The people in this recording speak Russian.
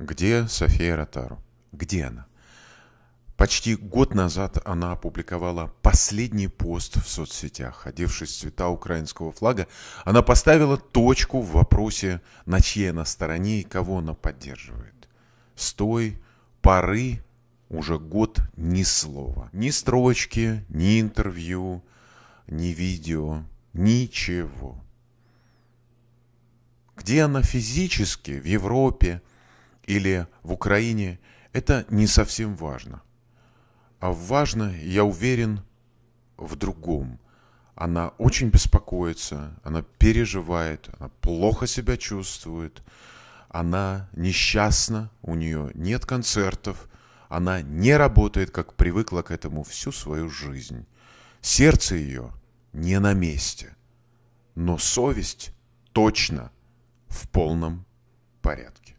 Где София Ротару? Где она? Почти год назад она опубликовала последний пост в соцсетях. Одевшись в цвета украинского флага, она поставила точку в вопросе, на чьей она стороне и кого она поддерживает. С той поры уже год ни слова. Ни строчки, ни интервью, ни видео, ничего. Где она физически в Европе – или в Украине, это не совсем важно. А важно, я уверен, в другом. Она очень беспокоится, она переживает, она плохо себя чувствует, она несчастна, у нее нет концертов, она не работает, как привыкла к этому всю свою жизнь. Сердце ее не на месте, но совесть точно в полном порядке.